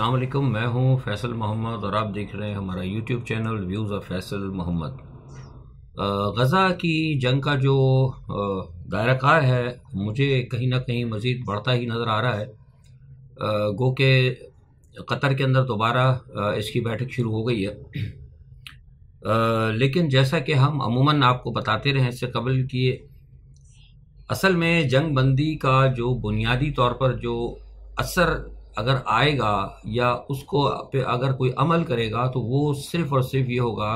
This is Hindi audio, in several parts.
अल्लाम मैं हूं फैसल मोहम्मद और आप देख रहे हैं हमारा YouTube channel views of Faisal Mohammad Gaza की जंग का जो दायरा कार है मुझे कहीं ना कहीं मज़ीद बढ़ता ही नज़र आ रहा है गो के कतर के अंदर दोबारा इसकी बैठक शुरू हो गई है लेकिन जैसा कि हम अमूमन आपको बताते रहे इससे कबल कि असल में जंग बंदी का जो बुनियादी तौर पर जो असर अगर आएगा या उसको पे अगर कोई अमल करेगा तो वो सिर्फ़ और सिर्फ ये होगा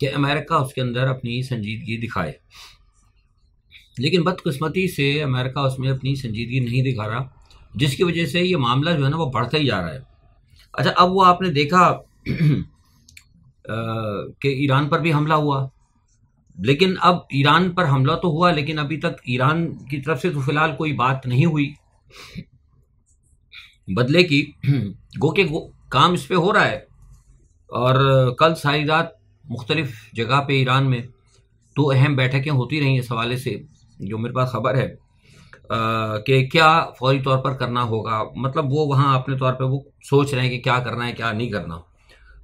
कि अमेरिका उसके अंदर अपनी संजीदगी दिखाए लेकिन बदकस्मती से अमेरिका उसमें अपनी संजीदगी नहीं दिखा रहा जिसकी वजह से ये मामला जो है ना वो बढ़ता ही जा रहा है अच्छा अब वो आपने देखा कि ईरान पर भी हमला हुआ लेकिन अब ईरान पर हमला तो हुआ लेकिन अभी तक ईरान की तरफ से तो फ़िलहाल कोई बात नहीं हुई बदले की गो के गो, काम इस पर हो रहा है और कल सारी रात मुख्तलिफ जगह पे ईरान में दो अहम बैठकें होती रहीं इस हवाले से जो मेरे पास खबर है कि क्या फौरी तौर पर करना होगा मतलब वो वहाँ अपने तौर पे वो सोच रहे हैं कि क्या करना है क्या नहीं करना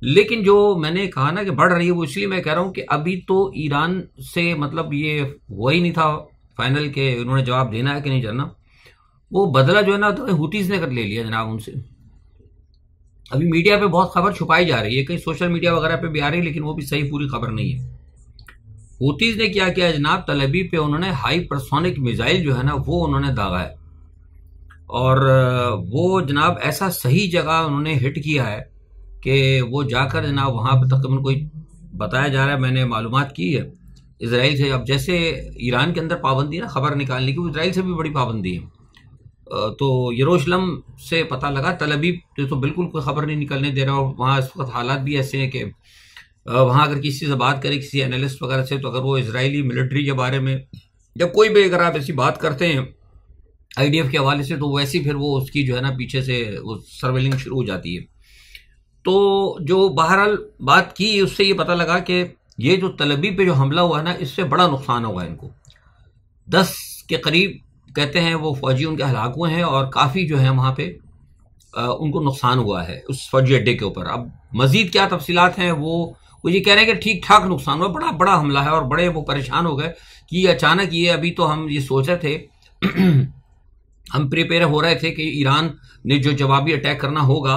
लेकिन जो मैंने कहा ना कि बढ़ रही है वो इसलिए मैं कह रहा हूँ कि अभी तो ईरान से मतलब ये हुआ ही नहीं था फाइनल के उन्होंने जवाब देना है कि नहीं जानना वो बदला जो है ना तो हुतीज ने कर ले लिया जनाब उनसे अभी मीडिया पे बहुत खबर छुपाई जा रही है कहीं सोशल मीडिया वगैरह पे भी आ रही है लेकिन वो भी सही पूरी खबर नहीं है हुतीज ने क्या किया जनाब तलबी पे उन्होंने हाई परसोनिक मिज़ाइल जो है ना वो उन्होंने दागा है और वो जनाब ऐसा सही जगह उन्होंने हिट किया है कि वो जाकर जनाब वहाँ पर तकरीबन कोई बताया जा रहा है मैंने मालूम की है इसराइल से अब जैसे ईरान के अंदर पाबंदी ना खबर निकालने की इसराइल से भी बड़ी पाबंदी है तो यरूशलम से पता लगा तलबी तो बिल्कुल कोई ख़बर नहीं निकलने दे रहा और वहाँ इस वक्त हालात भी ऐसे हैं कि वहाँ अगर किसी से बात करें किसी एनालिस्ट वगैरह से तो अगर वो इसराइली मिलिट्री के बारे में जब कोई भी अगर आप ऐसी बात करते हैं आई के हवाले से तो वैसे फिर वो उसकी जो है ना पीछे से वो सर्वेलिंग शुरू हो जाती है तो जो बहरहाल बात की उससे ये पता लगा कि ये जो तलबी पे जो हमला हुआ है ना इससे बड़ा नुकसान हुआ है इनको दस के करीब कहते हैं वो फौजी उनके हलाक हुए हैं और काफ़ी जो है वहाँ पे उनको नुकसान हुआ है उस फौजी अड्डे के ऊपर अब मज़ीद क्या तफसीत हैं वो वो ये कह रहे हैं कि ठीक ठाक नुकसान हुआ बड़ा बड़ा हमला है और बड़े वो परेशान हो गए कि अचानक ये अभी तो हम ये सोच रहे थे हम प्रिपेयर हो रहे थे कि ईरान ने जो जवाबी अटैक करना होगा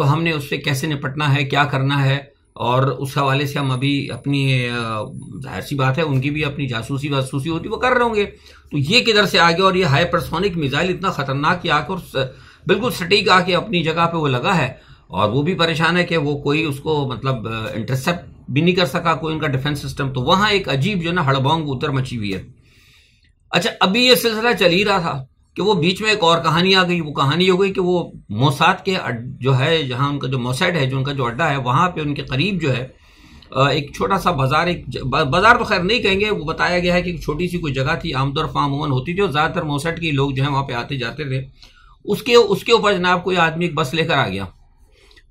तो हमने उससे कैसे निपटना है क्या करना है और उस हवाले से हम अभी अपनी जाहिर सी बात है उनकी भी अपनी जासूसी वासूसी होती वो कर रहे होंगे तो ये किधर से आ गया और ये हाइपरसोनिक मिसाइल इतना खतरनाक आके और बिल्कुल सटीक आके अपनी जगह पे वो लगा है और वो भी परेशान है कि वो कोई उसको मतलब इंटरसेप्ट भी नहीं कर सका कोई उनका डिफेंस सिस्टम तो वहां एक अजीब जो ना हड़बोंग उतर मची हुई है अच्छा अभी ये सिलसिला चल ही रहा था कि वो बीच में एक और कहानी आ गई वो कहानी हो गई कि वो मोसाद के जो है जहाँ उनका जो मोसाइड है जो उनका जो अड्डा है वहाँ पे उनके करीब जो है एक छोटा सा बाजार एक बाजार तो खैर नहीं कहेंगे वो बताया गया है कि छोटी सी कोई जगह थी आमदोर उमन होती थी और ज़्यादातर मोसेट के लोग जो है वहाँ पे आते जाते थे उसके उसके ऊपर जनाब कोई आदमी एक बस लेकर आ गया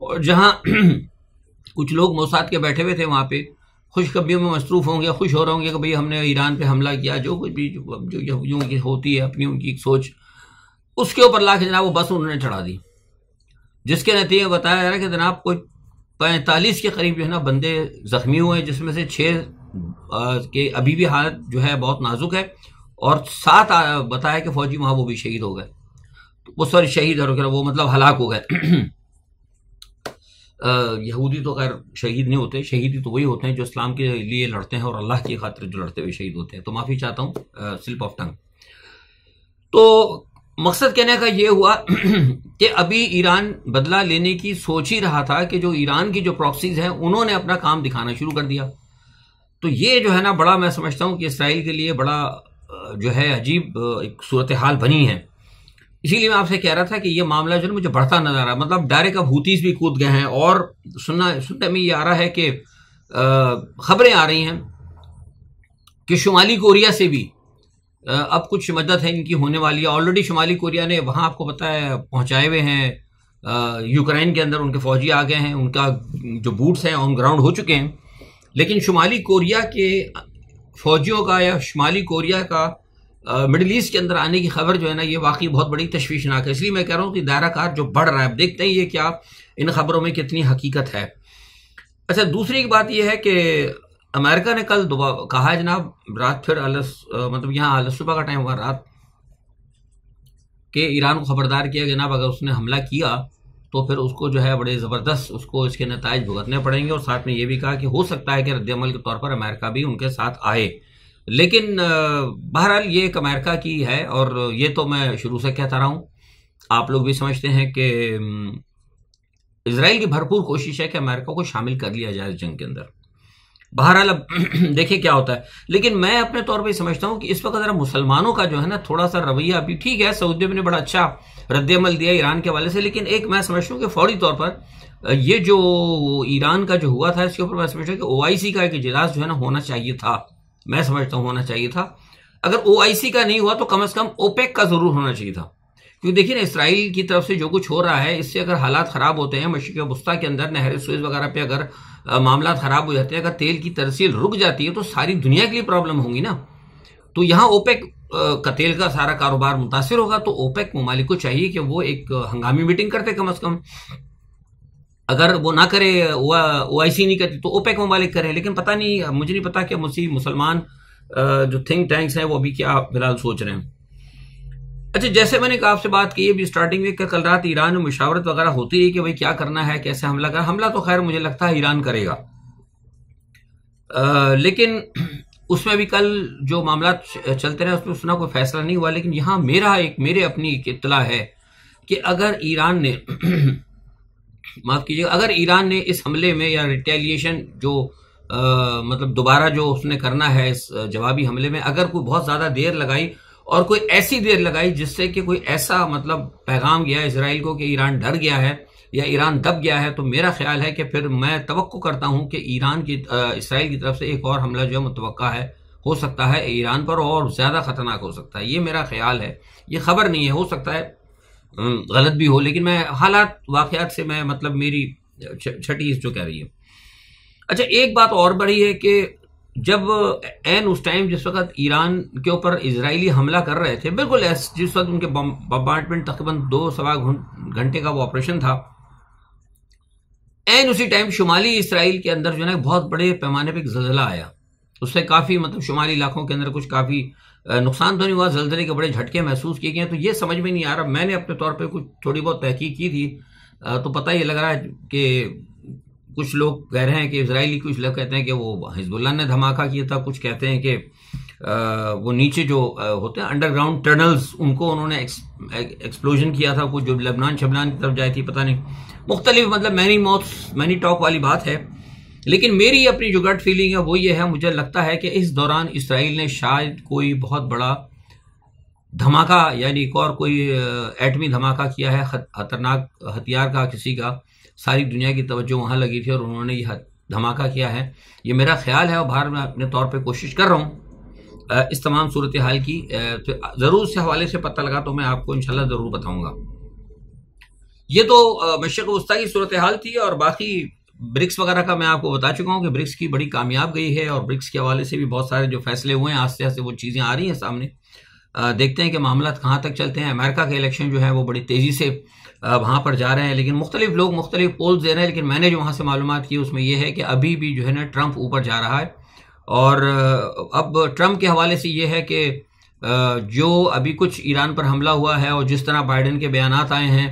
और जहाँ कुछ लोग मोसाद के बैठे हुए थे वहाँ पे खुशखबियों में मसरूफ़ होंगे खुश हो रहे होंगे कि भाई हमने ईरान पे हमला किया जो कुछ भी जो यहूदियों की होती है अपनी उनकी सोच उसके ऊपर ला के जनाब वो बस उन्होंने चढ़ा दी जिसके नतीजे बताया जा रहा है कि जनाब कोई पैंतालीस के करीब जो है ना बंदे ज़ख्मी हुए हैं जिसमें से छः के अभी भी हालत जो है बहुत नाजुक है और सात बताया कि फ़ौजी वहाँ वो भी शहीद हो गए तो वो सॉरी शहीद और वो मतलब हलाक हो गए यहूदी तो खैर शहीद नहीं होते शहीदी तो वही होते हैं जो इस्लाम के लिए लड़ते हैं और अल्लाह की खातिर जो लड़ते हुए शहीद होते हैं तो माफ़ी चाहता हूँ सिल्प ऑफ टंग तो मकसद कहने का ये हुआ कि अभी ईरान बदला लेने की सोच ही रहा था कि जो ईरान की जो प्रॉक्सीज हैं उन्होंने अपना काम दिखाना शुरू कर दिया तो ये जो है ना बड़ा मैं समझता हूँ कि इसराइल के लिए बड़ा जो है अजीब एक सूरत हाल बनी है इसीलिए मैं आपसे कह रहा था कि ये मामला जो है मुझे बढ़ता नजर आ रहा है मतलब डायरेक्ट अब हूतीस भी कूद गए हैं और सुनना सुनने में ये आ रहा है कि खबरें आ रही हैं कि शुमाली कोरिया से भी अब कुछ मदद है इनकी होने वाली है ऑलरेडी शुमाली कोरिया ने वहाँ आपको पता है पहुँचाए हुए हैं यूक्रेन के अंदर उनके फौजी आ गए हैं उनका जो बूट्स हैं ऑन ग्राउंड हो चुके हैं लेकिन शुमाली कोरिया के फौजियों का या शुमाली कोरिया का मिडिल ईस्ट के अंदर आने की खबर जो है ना ये वाकई बहुत बड़ी तशवीशनाक है इसलिए मैं कह रहा हूँ कि दायराकार जो बढ़ रहा है देखते हैं ये क्या इन खबरों में कितनी हकीकत है अच्छा दूसरी एक बात यह है कि अमेरिका ने कल कहा है जनाब रात फिर अलस मतलब यहाँ अलस सुबह का टाइम हुआ रात के ईरान को खबरदार किया जनाब अगर उसने हमला किया तो फिर उसको जो है बड़े ज़बरदस्त उसको इसके नतज भुगतने पड़ेंगे और साथ में ये भी कहा कि हो सकता है कि रद्दमल के तौर पर अमेरिका भी उनके साथ आए लेकिन बहरहाल ये एक अमेरिका की है और ये तो मैं शुरू से कहता रहा हूं आप लोग भी समझते हैं कि इसराइल की भरपूर कोशिश है कि अमेरिका को शामिल कर लिया जाए इस जंग के अंदर बहरहाल अब देखिए क्या होता है लेकिन मैं अपने तौर पर समझता हूं कि इस वक्त मुसलमानों का जो है ना थोड़ा सा रवैया अभी ठीक है सऊदी अरब ने बड़ा अच्छा रद्दमल दिया ईरान के हवाले से लेकिन एक मैं समझता हूँ कि फौरी तौर पर ये जो ईरान का जो हुआ था इसके ऊपर मैं समझता हूँ कि ओ का एक इजलास जो है ना होना चाहिए था मैं समझता हूं होना चाहिए था अगर ओ का नहीं हुआ तो कम से कम ओपेक का जरूर होना चाहिए था क्योंकि देखिए ना इसराइल की तरफ से जो कुछ हो रहा है इससे अगर हालात खराब होते हैं मशीक वस्ता के अंदर नहर सुज वगैरह पे अगर मामला खराब हो जाते हैं अगर तेल की तरसील रुक जाती है तो सारी दुनिया के लिए प्रॉब्लम होगी ना तो यहाँ ओपेक का तेल का सारा कारोबार मुतासर होगा तो ओपेक ममालिक को चाहिए कि वो एक हंगामी मीटिंग करते कम अज कम अगर वो ना करे ओ आई सी नहीं करती तो ओपेक ममालिक करें लेकिन पता नहीं मुझे नहीं पता कि मुसी मुसलमान जो थिंक टैंक्स हैं वो अभी क्या फिलहाल सोच रहे हैं अच्छा जैसे मैंने आपसे बात की अभी स्टार्टिंग में कल रात ईरान में मुशावरत वगैरह होती है कि भाई क्या करना है कैसे हमला कर हमला तो खैर मुझे लगता है ईरान करेगा आ, लेकिन उसमें भी कल जो मामला चलते रहे उसमें सुना कोई फैसला नहीं हुआ लेकिन यहाँ मेरा एक मेरे अपनी एक इतला है कि अगर ईरान ने माफ़ कीजिएगा अगर ईरान ने इस हमले में या रिटेलिएशन जो आ, मतलब दोबारा जो उसने करना है इस जवाबी हमले में अगर कोई बहुत ज़्यादा देर लगाई और कोई ऐसी देर लगाई जिससे कि कोई ऐसा मतलब पैगाम गया इसराइल को कि ईरान डर गया है या ईरान दब गया है तो मेरा ख्याल है कि फिर मैं तो करता हूं कि ईरान की इसराइल की तरफ से एक और हमला जो है मुतव है हो सकता है ईरान पर और ज़्यादा खतरनाक हो सकता है ये मेरा ख्याल है ये खबर नहीं है हो सकता है हम्म, गलत भी हो लेकिन मैं हालात वाकत से मैं मतलब मेरी छठी जो कह रही है अच्छा एक बात और बड़ी है कि जब एन उस टाइम जिस वक्त ईरान के ऊपर इसराइली हमला कर रहे थे बिल्कुल जिस वक्त उनके बम्बार्टमेंट तकरीबन दो सवा घंटे का वो ऑपरेशन था एन उसी टाइम शुमाली इसराइल के अंदर जो है बहुत बड़े पैमाने पर एक जलजला आया उससे काफ़ी मतलब शुमाली इलाकों के अंदर कुछ काफ़ी नुकसान तो नहीं हुआ जलजले के बड़े झटके महसूस किए गए तो ये समझ में नहीं आ रहा मैंने अपने तौर पर कुछ थोड़ी बहुत तहकीक की थी तो पता ही लग रहा है कि कुछ लोग कह रहे हैं कि इसराइली कुछ लोग कहते हैं कि वो हिजबुल्ला ने धमाका किया था कुछ कहते हैं कि वो नीचे जो होते हैं अंडरग्राउंड टनल्स उनको उन्होंने एक्सप्लोजन किया था कुछ जो लेबनान शबनान की तरफ जाए थी पता नहीं मुख्तलिफ मतलब मैनी मौत मैनी टॉक वाली बात है लेकिन मेरी अपनी जो गट फीलिंग है वो ये है मुझे लगता है कि इस दौरान इसराइल ने शायद कोई बहुत बड़ा धमाका यानी एक और कोई एटमी धमाका किया है खतरनाक हथियार का किसी का सारी दुनिया की तवज्जो वहाँ लगी थी और उन्होंने ये धमाका किया है ये मेरा ख्याल है और बाहर में अपने तौर पर कोशिश कर रहा हूँ इस तमाम सूरत हाल की तो ज़रूर से हवाले से पता लगा तो मैं आपको इन ज़रूर बताऊँगा ये तो मशक वस्ती की सूरत हाल थी और बाकी ब्रिक्स वगैरह का मैं आपको बता चुका हूँ कि ब्रिक्स की बड़ी कामयाब गई है और ब्रिक्स के हवाले से भी बहुत सारे जो फैसले हुए हैं आस्ते आस्ते वो चीज़ें आ रही हैं सामने देखते हैं कि मामला कहाँ तक चलते हैं अमेरिका के इलेक्शन जो है वो बड़ी तेज़ी से वहाँ पर जा रहे हैं लेकिन मुख्तलिफ लोग मुख्तलिफ पोल्स दे रहे हैं लेकिन मैंने जो वहाँ से मालूम की उसमें यह है कि अभी भी जो है ना ट्रंप ऊपर जा रहा है और अब ट्रंप के हवाले से ये है कि जो अभी कुछ ईरान पर हमला हुआ है और जिस तरह बाइडन के बयान आए हैं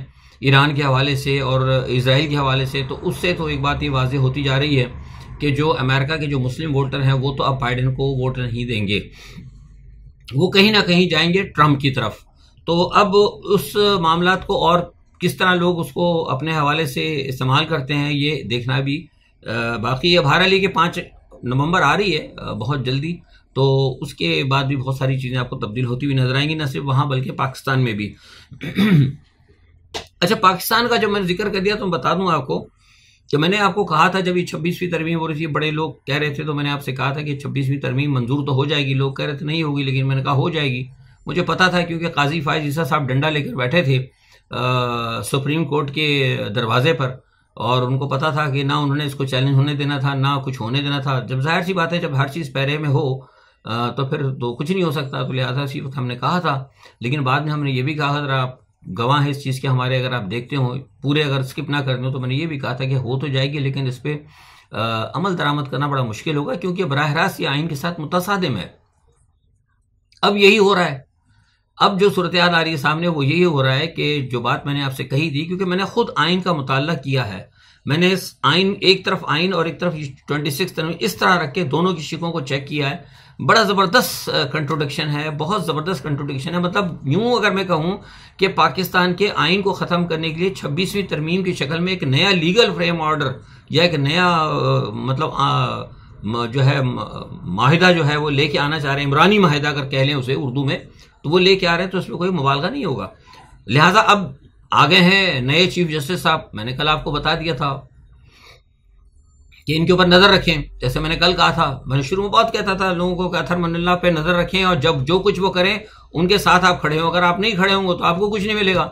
ईरान के हवाले से और इसराइल के हवाले से तो उससे तो एक बात ये वाज होती जा रही है कि जो अमेरिका के जो मुस्लिम वोटर हैं वो तो अब बाइडन को वोट नहीं देंगे वो कहीं ना कहीं जाएंगे ट्रम्प की तरफ तो अब उस मामला को और किस तरह लोग उसको अपने हवाले से इस्तेमाल करते हैं ये देखना भी बाकी है बहरहाल ये कि पाँच नवंबर आ रही है बहुत जल्दी तो उसके बाद भी बहुत सारी चीज़ें आपको तब्दील होती हुई नजर आएंगी न सिर्फ वहाँ बल्कि पाकिस्तान में भी अच्छा पाकिस्तान का जब मैंने जिक्र कर दिया तो मैं बता दूं आपको कि मैंने आपको कहा था जब ये छब्बीसवीं तरमीम हो रही थी बड़े लोग कह रहे थे तो मैंने आपसे कहा था कि छब्बीसवीं तरमीम मंजूर तो हो जाएगी लोग कह रहे थे नहीं होगी लेकिन मैंने कहा हो जाएगी मुझे पता था क्योंकि काजी फायज ईसा साहब डंडा लेकर बैठे थे आ, सुप्रीम कोर्ट के दरवाजे पर और उनको पता था कि ना उन्होंने इसको चैलेंज होने देना था ना कुछ होने देना था जब जाहिर सी बात है जब हर चीज़ पैरे में हो आ, तो फिर तो कुछ नहीं हो सकता तो लिहाजा सी वक्त हमने कहा था लेकिन बाद में हमने ये भी कहा था गवाह हैं इस चीज़ के हमारे अगर आप देखते हो पूरे अगर स्किप ना करते हो तो मैंने ये भी कहा था कि हो तो जाएगी लेकिन इस पर अमल दरामद करना बड़ा मुश्किल होगा क्योंकि बरह रास्त ये आइन के साथ मुतसादम है अब यही हो रहा है अब जो सूरत आ रही है सामने वो यही हो रहा है कि जो बात मैंने आपसे कही थी क्योंकि मैंने खुद आइन का मुताल किया है मैंने इस आइन एक तरफ आइन और एक तरफ ट्वेंटी सिक्स इस तरह रख के दोनों की शिकों को चेक किया है बड़ा ज़बरदस्त कंट्रोडिक्शन है बहुत ज़बरदस्त कंट्रोडिक्शन है मतलब यूं अगर मैं कहूँ कि पाकिस्तान के आइन को ख़त्म करने के लिए छब्बीसवीं तरमीम की शक्ल में एक नया लीगल फ्रेम ऑर्डर या एक नया मतलब आ, जो है माहिदा जो है वो लेके आना चाह रहे हैं इमरानी माहिदा अगर कह लें उसे उर्दू में तो वो लेके आ रहे हैं तो उसमें कोई मुबालगा नहीं होगा लिहाजा अब आगे हैं नए चीफ जस्टिस साहब मैंने कल आपको बता दिया था कि इनके ऊपर नजर रखें जैसे मैंने कल कहा था मैंने शुरू में बहुत कहता था लोगों को अथर मंडला पे नजर रखें और जब जो कुछ वो करें उनके साथ आप खड़े हो अगर आप नहीं खड़े होंगे तो आपको कुछ नहीं मिलेगा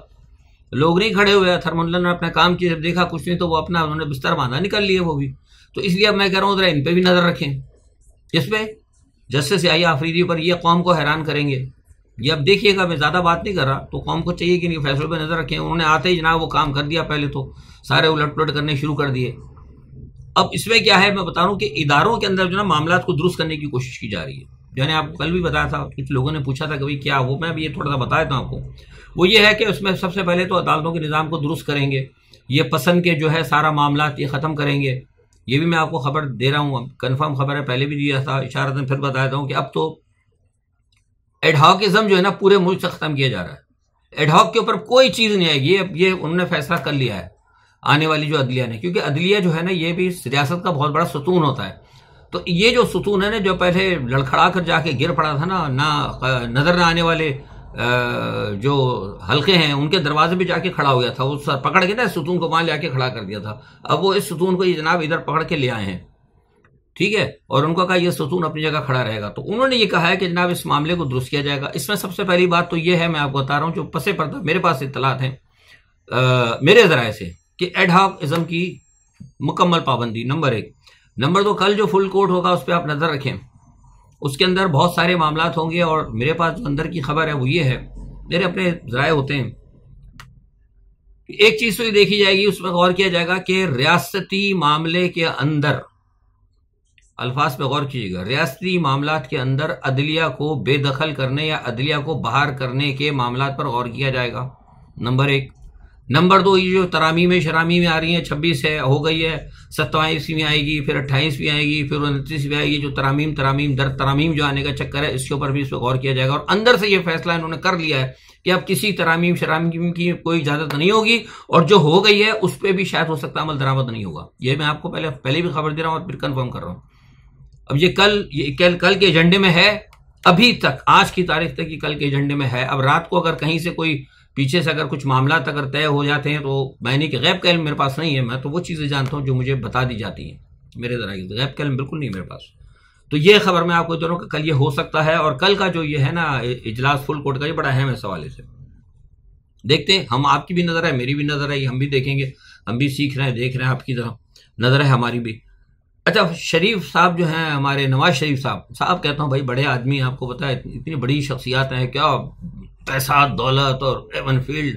लोग नहीं खड़े हुए अथर मंडला ने अपना काम किया जब देखा कुछ नहीं तो वो अपना उन्होंने बिस्तर बांधा निकल लिए वो भी तो इसलिए अब मैं कह रहा हूँ जरा इन पर भी नजर रखें इस पे जस्टिस आई आफरीदी पर यह कौम को हैरान करेंगे ये अब देखिएगा मैं ज़्यादा बात नहीं कर रहा तो कौम को चाहिए कि इनके फैसलों पर नज़र रखें उन्होंने आते ही जनाब वो काम कर दिया पहले तो सारे उलट पुलट करने शुरू कर दिए अब इसमें क्या है मैं बता रहा हूँ कि इदारों के अंदर जो ना मामला को दुरुस्त करने की कोशिश की जा रही है जैसे आपको कल भी बताया था कुछ लोगों ने पूछा था कि भाई क्या वो मैं अभी ये थोड़ा सा बता देता हूँ आपको वो ये है कि उसमें सबसे पहले तो अदालतों के निज़ाम को दुरुस्त करेंगे ये पसंद के जो है सारा मामला ये ख़त्म करेंगे ये भी मैं आपको खबर दे रहा हूँ कन्फर्म खबर है पहले भी दिया था इशारतन फिर बताया था कि अब तो एडहॉकिज़म जो है ना पूरे मुल्क से ख़त्म किया जा रहा है एडहॉक के ऊपर कोई चीज़ नहीं आएगी ये ये उन्होंने फैसला कर लिया है आने वाली जो अदलिया ने क्योंकि अदलिया जो है ना ये भी रियासत का बहुत बड़ा सुतून होता है तो ये जो सुतून है ना जो पहले लड़खड़ा कर जाके गिर पड़ा था ना ना नजर ना आने वाले जो हल्के हैं उनके दरवाजे पे जाके खड़ा हो गया था वो सर पकड़ के ना सुतून को वहां जाके खड़ा कर दिया था अब वो इस सुतून को ये जनाब इधर पकड़ के ले आए हैं ठीक है और उनको कहा यह सतून अपनी जगह खड़ा रहेगा तो उन्होंने ये कहा है कि जनाब इस मामले को दुरुस्त किया जाएगा इसमें सबसे पहली बात तो यह है मैं आपको बता रहा हूँ जो पसे पड़ता मेरे पास इतलात हैं मेरे जराये से कि एडहॉक इज़म की मुकम्मल पाबंदी नंबर एक नंबर दो कल जो फुल कोर्ट होगा उस पर आप नज़र रखें उसके अंदर बहुत सारे मामला होंगे और मेरे पास जो अंदर की खबर है वो ये है मेरे अपने ज़राए होते हैं एक चीज़ तो ये देखी जाएगी उसमें गौर किया जाएगा कि रियासती मामले के अंदर अल्फाज पे गौर कीजिएगा रियासती मामला के अंदर अदलिया को बेदखल करने या अदलिया को बाहर करने के मामला पर गौर किया जाएगा नंबर एक नंबर दो ये जो तरामी में शरामी में आ रही है छब्बीस है हो गई है सत्ताईस में आएगी फिर अट्ठाईस भी आएगी फिर उनतीस भी आएगी जो तरामीम तरामीम दर तरामीम जो आने का चक्कर है इसके ऊपर भी इस पर गौर किया जाएगा और अंदर से ये फैसला इन्होंने कर लिया है कि अब किसी तरामीम शरामीम की कोई इजाजत नहीं होगी और जो हो गई है उस पर भी शायद हो सकता अमल दरामद नहीं होगा ये मैं आपको पहले पहले भी खबर दे रहा हूँ और फिर कन्फर्म कर रहा हूँ अब ये कल ये कल कल के एजेंडे में है अभी तक आज की तारीख तक ये कल के एजेंडे में है अब रात को अगर कहीं से कोई पीछे से अगर कुछ मामला अगर तय हो जाते हैं तो मैंने कि गैब का मेरे पास नहीं है मैं तो वो चीज़ें जानता हूँ जो मुझे बता दी जाती हैं मेरे ज़रा तो गैब का बिल्कुल नहीं मेरे पास तो ये खबर मैं आपको दोनों कल ये हो सकता है और कल का जो ये है ना इजलास फुल कोर्ट का ये बड़ा अहम है सवाल इसे से देखते हैं हम आपकी भी नज़र है मेरी भी नज़र आई हम भी देखेंगे हम भी सीख रहे हैं देख रहे हैं आपकी तरह नज़र है हमारी भी अच्छा शरीफ साहब जो हैं हमारे नवाज शरीफ साहब साहब कहता हूँ भाई बड़े आदमी आपको पता है इतनी बड़ी शख्सियात हैं क्या पैसा दौलत और एवन फील्ड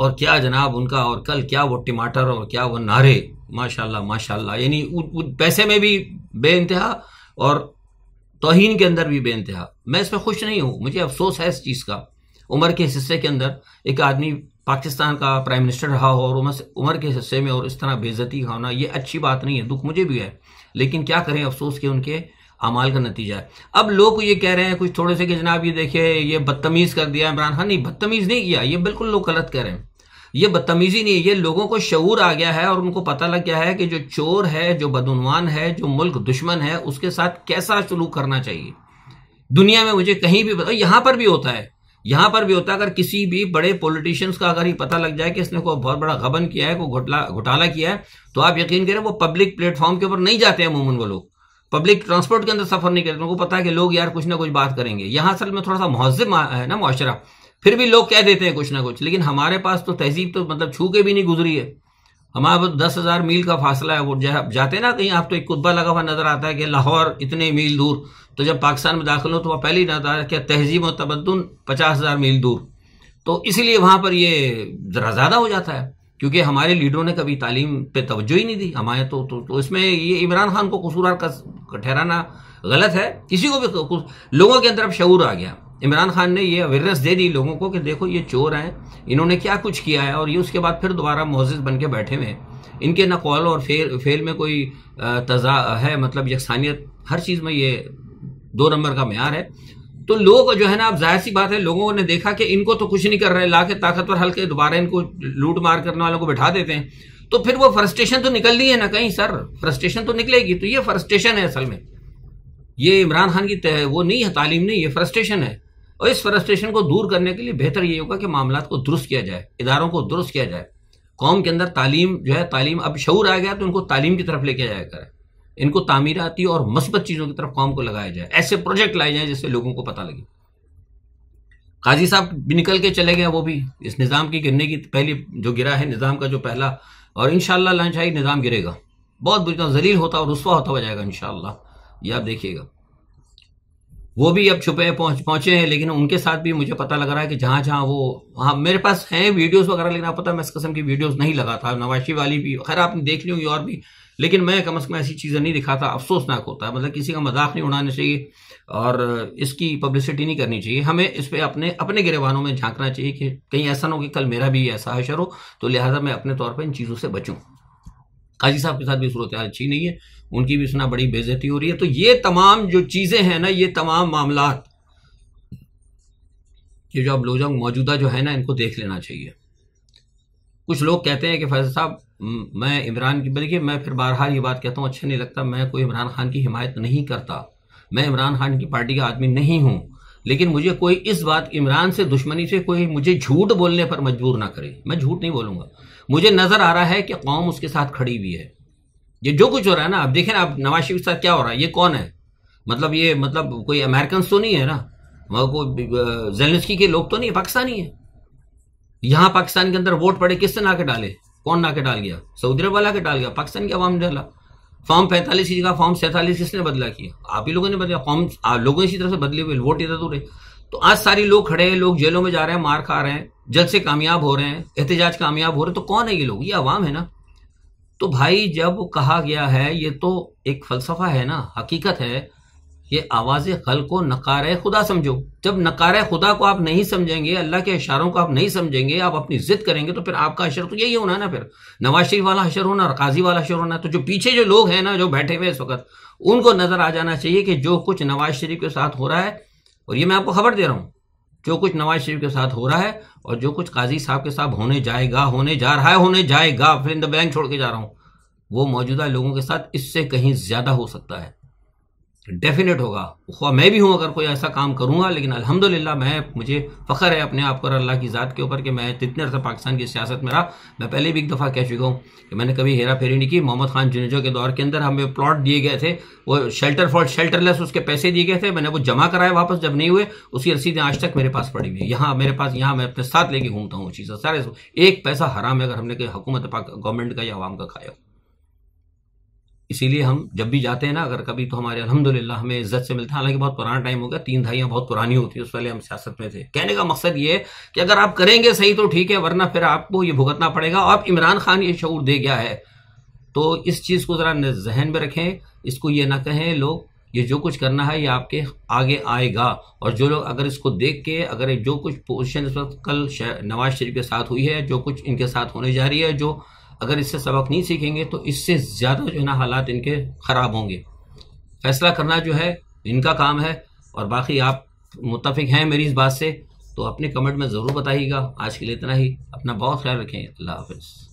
और क्या जनाब उनका और कल क्या वो टमाटर और क्या वो नारे माशाल्लाह माशाल्लाह यानी पैसे में भी बे इंतहा और तोहन के अंदर भी बे इंतहा मैं इसमें खुश नहीं हूँ मुझे अफसोस है इस चीज़ का उम्र के हिस्से के अंदर एक आदमी पाकिस्तान का प्राइम मिनिस्टर रहा हो और उम्र के हिस्से में और इस तरह बेज़ती होना ये अच्छी बात नहीं है दुख मुझे भी है लेकिन क्या करें अफसोस के उनके अमाल का नतीजा है अब लोग ये कह रहे हैं कुछ थोड़े से कि जनाब ये देखिए ये बदतमीज़ कर दिया इमरान खान नहीं बदतमीज़ नहीं किया ये बिल्कुल लोग गलत कह रहे हैं ये बदतमीज़ी नहीं है ये लोगों को शूर आ गया है और उनको पता लग गया है कि जो चोर है जो बदनवान है जो मुल्क दुश्मन है उसके साथ कैसा सलूक करना चाहिए दुनिया में मुझे कहीं भी बता यहां पर भी होता है यहां पर भी होता है अगर किसी भी बड़े पॉलिटिशियंस का अगर ये पता लग जाए कि इसने कोई बहुत बड़ा गबन किया है कोई घोटाला घोटाला किया है तो आप यकीन करें वो पब्लिक प्लेटफॉर्म के ऊपर नहीं जाते हैं अमूमन वो लोग पब्लिक ट्रांसपोर्ट के अंदर सफर नहीं करते उनको पता है कि लोग यार कुछ ना कुछ बात करेंगे यहां असल में थोड़ा सा महजिब है ना मुआरा फिर भी लोग कह देते हैं कुछ ना कुछ लेकिन हमारे पास तो तहजीब तो मतलब छू के भी नहीं गुजरी है हमारे पास दस हज़ार मील का फासला है वो जाते ना कहीं आप तो एक कुत्बा लगा हुआ नजर आता है कि लाहौर इतने मील दूर तो जब पाकिस्तान में दाखिल हो तो वह पहले ही ना रहा क्या तहजीब और तमदन पचास हज़ार मील दूर तो इसीलिए वहाँ पर ये ज़रा ज़्यादा हो जाता है क्योंकि हमारे लीडरों ने कभी तालीम पे तवज्जो ही नहीं दी हमारे तो तो, तो इसमें ये इमरान खान को कसूरार का ठहराना गलत है किसी को भी तो लोगों के अंदर अब शूर आ गया इमरान खान ने ये अवेयरनेस दे दी लोगों को कि देखो ये चोर हैं इन्होंने क्या कुछ किया है और ये उसके बाद फिर दोबारा मोजिज़ बन के बैठे हुए हैं इनके नकौल और फेल फेल में कोई तजा है मतलब यकसानियत हर चीज़ में ये दो नंबर का मैार है तो लोग जो है ना अब जाहिर सी बात है लोगों ने देखा कि इनको तो कुछ नहीं कर रहे ला के ताकतवर हल्के दोबारा इनको लूट मार करने वालों को बैठा देते हैं तो फिर वो फ्रस्ट्रेशन तो निकलनी है ना कहीं सर फ्रस्ट्रेशन तो निकलेगी तो ये फ्रस्ट्रेशन है असल में ये इमरान खान की वो नहीं है तालीम नहीं ये फ्रस्ट्रेशन है और इस फ्रस्ट्रेशन को दूर करने के लिए बेहतर ये होगा कि मामला को दुरुस्त किया जाए इदारों को दुरुस्त किया जाए कौम के अंदर तालीम जो है तालीम अब शूर आ गया तो उनको तालीम की तरफ लेके जाया करें इनको तामीराती और मस्बत चीज़ों की तरफ कौम को लगाया जाए ऐसे प्रोजेक्ट लाए जाए जिससे लोगों को पता लगे काजी साहब भी निकल के चले गए वो भी इस निज़ाम की गिरने की पहली जो गिरा है निज़ाम का जो पहला और इन शाही निज़ाम गिरेगा बहुत बुरी जलील होता और रुस्वा होता हुआ जाएगा इन ये आप देखिएगा वो भी अब छुपे पहुंच पहुंचे हैं लेकिन उनके साथ भी मुझे पता लग रहा है कि जहां जहां वो वहां मेरे पास हैं वीडियोस वगैरह लेकिन आप पता मैं इस कस्म की वीडियोस नहीं लगा था नवाशी वाली भी खैर आपने देख ली होगी और भी लेकिन मैं कम अज़ कम ऐसी चीज़ें नहीं दिखाता अफसोसनाक होता है मतलब किसी का मजाक नहीं उड़ाना चाहिए और इसकी पब्लिसिटी नहीं करनी चाहिए हमें इस पर अपने अपने गिरवानों में झांकना चाहिए कि कहीं ऐसा ना हो कि कल मेरा भी ऐसा हशर हो तो लिहाजा मैं अपने तौर पर इन चीज़ों से बचूँ काजी साहब के साथ भी सूरत अच्छी नहीं है उनकी भी सुना बड़ी बेजती हो रही है तो ये तमाम जो चीज़ें हैं ना ये तमाम मामला ये जो आप लोग मौजूदा जो है ना इनको देख लेना चाहिए कुछ लोग कहते हैं कि फैजल साहब मैं इमरान की बल्कि मैं फिर बारहा ये बात कहता हूँ अच्छा नहीं लगता मैं कोई इमरान खान की हिमायत नहीं करता मैं इमरान खान की पार्टी का आदमी नहीं हूँ लेकिन मुझे कोई इस बात इमरान से दुश्मनी से कोई मुझे झूठ बोलने पर मजबूर ना करे मैं झूठ नहीं बोलूंगा मुझे नज़र आ रहा है कि कौम उसके साथ खड़ी हुई है ये जो कुछ हो रहा है ना आप देखें आप नवाज शरीफ के साथ क्या हो रहा है ये कौन है मतलब ये मतलब कोई अमेरिकन तो नहीं है ना कोई जेलिस्की के लोग तो नहीं है पाकिस्तानी है यहां पाकिस्तान के अंदर वोट पड़े किससे ना के डाले कौन के डाल गया सऊदी अरब वाला के डाल गया पाकिस्तान की आवाम ने डाला फॉर्म पैंतालीस की जगह फॉर्म सैंतालीस किसने बदला किया आप ही लोगों ने बदला फॉर्म लोगों इसी तरह से बदले हुए वोट इधर उधर तो आज सारे लोग खड़े हैं लोग जेलों में जा रहे हैं मार खा रहे हैं जल से कामयाब हो रहे हैं एहतजाज कामयाब हो रहे हैं तो कौन है ये लोग ये आवाम है ना तो भाई जब कहा गया है ये तो एक फलसफा है ना हकीकत है ये आवाज़ खल को नकार खुदा समझो जब नकार खुदा को आप नहीं समझेंगे अल्लाह के इशारों को आप नहीं समझेंगे आप अपनी जिद करेंगे तो फिर आपका अशर तो यही होना है ना फिर नवाज शरीफ वाला अशर होना और काजी वाला अशर होना तो जो पीछे जो लोग हैं ना जो बैठे हुए इस वक्त उनको नज़र आ जाना चाहिए कि जो कुछ नवाज शरीफ के साथ हो रहा है और ये मैं आपको खबर दे रहा हूँ जो कुछ नवाज शरीफ के साथ हो रहा है और जो कुछ काजी साहब के साथ होने जाएगा होने जा रहा है होने जाएगा फिर इन द बैंक छोड़ के जा रहा हूँ वो मौजूदा लोगों के साथ इससे कहीं ज़्यादा हो सकता है डेफिनेट होगा खुआ मैं भी हूँ अगर कोई ऐसा काम करूँगा लेकिन अल्हम्दुलिल्लाह मैं मुझे फ़ख्र है अपने आप पर अल्लाह की ज़ात के ऊपर कि मैं इतने अर्थ पाकिस्तान की सियासत में रहा मैं पहले भी एक दफ़ा कह चुका हूँ कि मैंने कभी हेरा फेरी नहीं की मोहम्मद खान जुनेजो के दौर के अंदर हमें प्लॉट दिए गए थे वो शेल्टर फॉर शेल्टरलेस उसके पैसे दिए गए थे मैंने वो जमा कराए वापस जब नहीं हुए उसकी रसीदें आज तक मेरे पास पड़ी हुई है यहाँ मेरे पास यहाँ मैं अपने साथ लेके घूमता हूँ चीज़ें सारे एक पैसा हराम है अगर हमने कहीं हुकूमत पाक गवर्नमेंट का या आवाम का खाया इसीलिए हम जब भी जाते हैं ना अगर कभी तो हमारे अलहमदिल्ला हमें इज्जत से मिलता है हालांकि बहुत पुराना टाइम हो गया तीन धाइयाँ बहुत पुरानी होती है उस पहले हम सियासत में थे कहने का मकसद ये कि अगर आप करेंगे सही तो ठीक है वरना फिर आपको ये भुगतना पड़ेगा और इमरान खान ये शूर दे गया है तो इस चीज़ को ज़रा जहन में रखें इसको ये ना कहें लोग ये जो कुछ करना है ये आपके आगे आएगा और जो लोग अगर इसको देख के अगर जो कुछ पोजिशन इस वक्त कल नवाज शरीफ के साथ हुई है जो कुछ इनके साथ होने जा रही है जो अगर इससे सबक नहीं सीखेंगे तो इससे ज़्यादा जो है ना हालात इनके ख़राब होंगे फैसला करना जो है इनका काम है और बाकी आप मुतफिक हैं मेरी इस बात से तो अपने कमेंट में ज़रूर बताइएगा आज के लिए इतना ही अपना बहुत ख्याल रखें अल्लाह हाफिज़